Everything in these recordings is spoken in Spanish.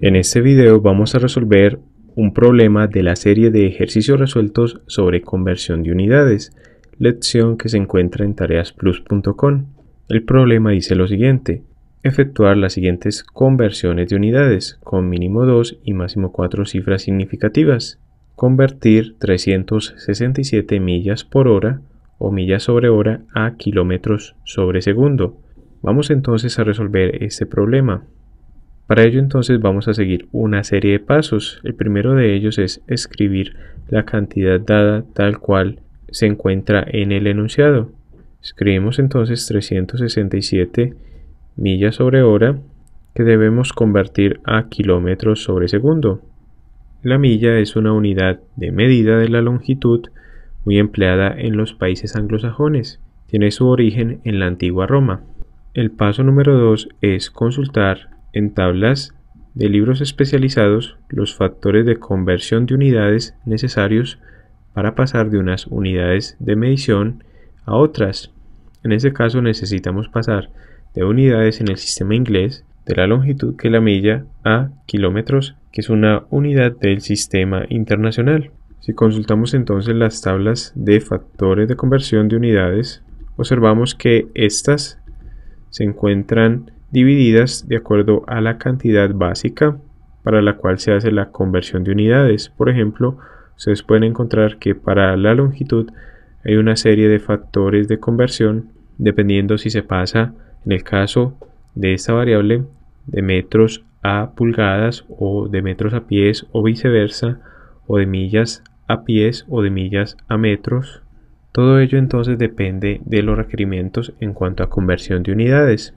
En este video vamos a resolver un problema de la serie de ejercicios resueltos sobre conversión de unidades, lección que se encuentra en tareasplus.com. El problema dice lo siguiente, efectuar las siguientes conversiones de unidades con mínimo 2 y máximo 4 cifras significativas. Convertir 367 millas por hora o millas sobre hora a kilómetros sobre segundo. Vamos entonces a resolver este problema. Para ello entonces vamos a seguir una serie de pasos. El primero de ellos es escribir la cantidad dada tal cual se encuentra en el enunciado. Escribimos entonces 367 millas sobre hora que debemos convertir a kilómetros sobre segundo. La milla es una unidad de medida de la longitud muy empleada en los países anglosajones. Tiene su origen en la antigua Roma. El paso número 2 es consultar en tablas de libros especializados, los factores de conversión de unidades necesarios para pasar de unas unidades de medición a otras. En este caso necesitamos pasar de unidades en el sistema inglés de la longitud que la milla a kilómetros, que es una unidad del sistema internacional. Si consultamos entonces las tablas de factores de conversión de unidades, observamos que estas se encuentran divididas de acuerdo a la cantidad básica para la cual se hace la conversión de unidades. Por ejemplo, ustedes pueden encontrar que para la longitud hay una serie de factores de conversión dependiendo si se pasa, en el caso de esta variable, de metros a pulgadas o de metros a pies o viceversa, o de millas a pies o de millas a metros. Todo ello entonces depende de los requerimientos en cuanto a conversión de unidades.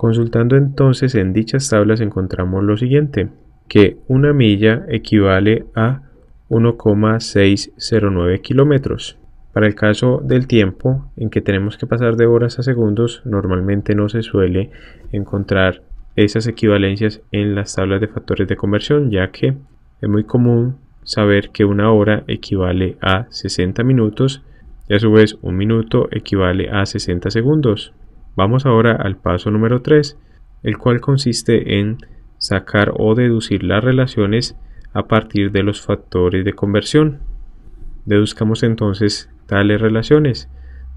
Consultando entonces en dichas tablas encontramos lo siguiente, que una milla equivale a 1,609 kilómetros. Para el caso del tiempo, en que tenemos que pasar de horas a segundos, normalmente no se suele encontrar esas equivalencias en las tablas de factores de conversión, ya que es muy común saber que una hora equivale a 60 minutos y a su vez un minuto equivale a 60 segundos. Vamos ahora al paso número 3, el cual consiste en sacar o deducir las relaciones a partir de los factores de conversión. Deduzcamos entonces tales relaciones.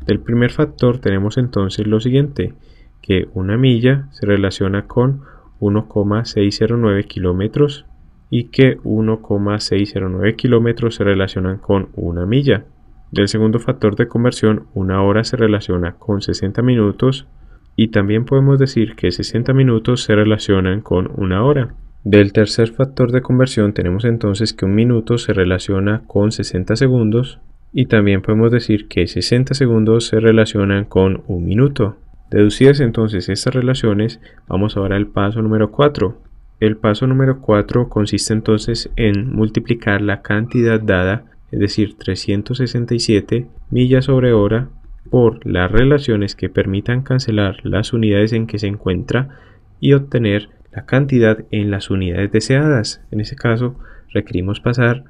Del primer factor tenemos entonces lo siguiente, que una milla se relaciona con 1,609 kilómetros y que 1,609 kilómetros se relacionan con una milla. Del segundo factor de conversión, una hora se relaciona con 60 minutos y también podemos decir que 60 minutos se relacionan con una hora. Del tercer factor de conversión tenemos entonces que un minuto se relaciona con 60 segundos y también podemos decir que 60 segundos se relacionan con un minuto. Deducidas entonces estas relaciones, vamos ahora al paso número 4. El paso número 4 consiste entonces en multiplicar la cantidad dada es decir, 367 millas sobre hora, por las relaciones que permitan cancelar las unidades en que se encuentra y obtener la cantidad en las unidades deseadas. En ese caso, requerimos pasar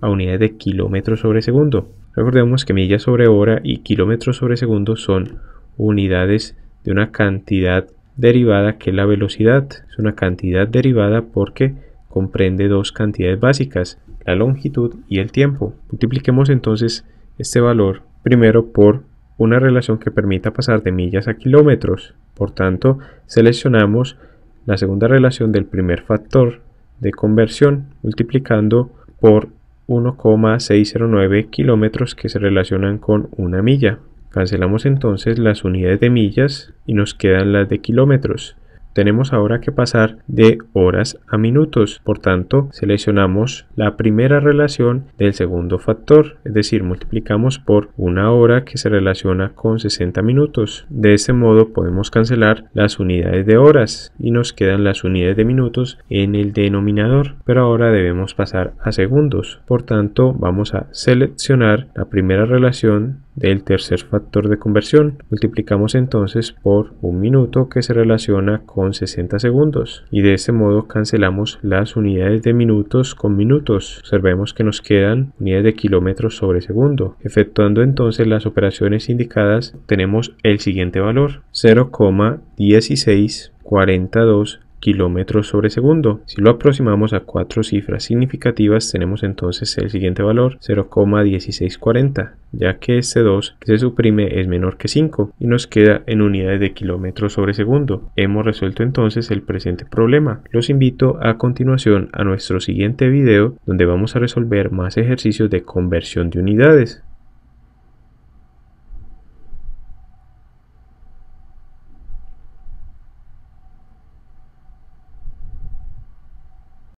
a unidades de kilómetros sobre segundo. Recordemos que millas sobre hora y kilómetros sobre segundo son unidades de una cantidad derivada que es la velocidad. Es una cantidad derivada porque comprende dos cantidades básicas, la longitud y el tiempo. Multipliquemos entonces este valor primero por una relación que permita pasar de millas a kilómetros. Por tanto, seleccionamos la segunda relación del primer factor de conversión multiplicando por 1,609 kilómetros que se relacionan con una milla. Cancelamos entonces las unidades de millas y nos quedan las de kilómetros. Tenemos ahora que pasar de horas a minutos, por tanto seleccionamos la primera relación del segundo factor, es decir, multiplicamos por una hora que se relaciona con 60 minutos. De este modo podemos cancelar las unidades de horas y nos quedan las unidades de minutos en el denominador, pero ahora debemos pasar a segundos, por tanto vamos a seleccionar la primera relación del tercer factor de conversión. Multiplicamos entonces por un minuto que se relaciona con 60 segundos y de ese modo cancelamos las unidades de minutos con minutos. Observemos que nos quedan unidades de kilómetros sobre segundo. Efectuando entonces las operaciones indicadas tenemos el siguiente valor 0,1642 kilómetros sobre segundo. Si lo aproximamos a cuatro cifras significativas, tenemos entonces el siguiente valor, 0,1640, ya que este 2 que se suprime es menor que 5 y nos queda en unidades de kilómetros sobre segundo. Hemos resuelto entonces el presente problema. Los invito a continuación a nuestro siguiente video donde vamos a resolver más ejercicios de conversión de unidades.